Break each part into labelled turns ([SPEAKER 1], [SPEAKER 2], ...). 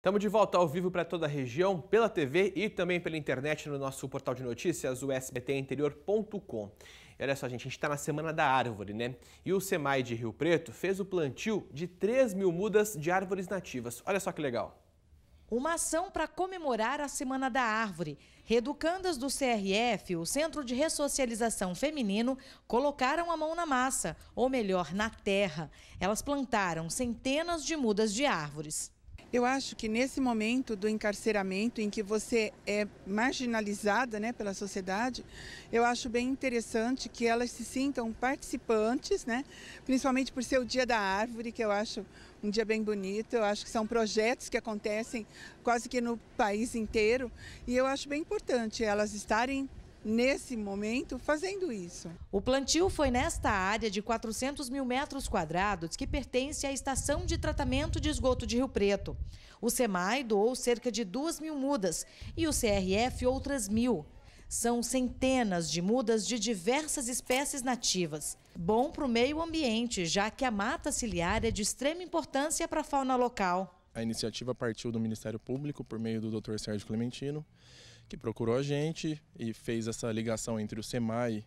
[SPEAKER 1] Estamos de volta ao vivo para toda a região, pela TV e também pela internet no nosso portal de notícias, o sbtinterior.com. Olha só, gente, a gente está na Semana da Árvore, né? E o SEMAI de Rio Preto fez o plantio de 3 mil mudas de árvores nativas. Olha só que legal.
[SPEAKER 2] Uma ação para comemorar a Semana da Árvore. Reducandas do CRF, o Centro de Ressocialização Feminino, colocaram a mão na massa, ou melhor, na terra. Elas plantaram centenas de mudas de árvores. Eu acho que
[SPEAKER 3] nesse momento do encarceramento, em que você é marginalizada né, pela sociedade, eu acho bem interessante que elas se sintam participantes, né, principalmente por ser o Dia da Árvore, que eu acho um dia bem bonito. Eu acho que são projetos que acontecem quase que no país inteiro. E eu acho bem importante elas estarem
[SPEAKER 2] nesse momento fazendo isso. O plantio foi nesta área de 400 mil metros quadrados que pertence à estação de tratamento de esgoto de Rio Preto. O SEMAI doou cerca de 2 mil mudas e o CRF outras mil. São centenas de mudas de diversas espécies nativas. Bom para o meio ambiente, já que a mata ciliar é de extrema importância para a fauna local.
[SPEAKER 4] A iniciativa partiu do Ministério Público por meio do Dr. Sérgio Clementino que procurou a gente e fez essa ligação entre o SEMAI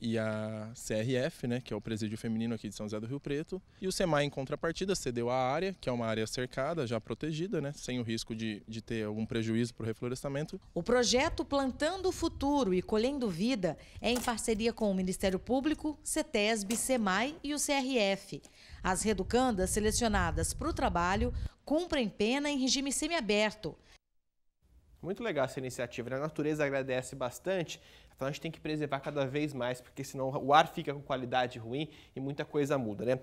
[SPEAKER 4] e a CRF, né, que é o Presídio Feminino aqui de São José do Rio Preto. E o SEMAI, em contrapartida, cedeu a área, que é uma área cercada, já protegida, né, sem o risco de, de ter algum prejuízo para o reflorestamento.
[SPEAKER 2] O projeto Plantando o Futuro e Colhendo Vida é em parceria com o Ministério Público, CETESB, SEMAI e o CRF. As reducandas selecionadas para o trabalho cumprem pena em regime semiaberto.
[SPEAKER 1] Muito legal essa iniciativa. Né? A natureza agradece bastante, então a gente tem que preservar cada vez mais, porque senão o ar fica com qualidade ruim e muita coisa muda, né?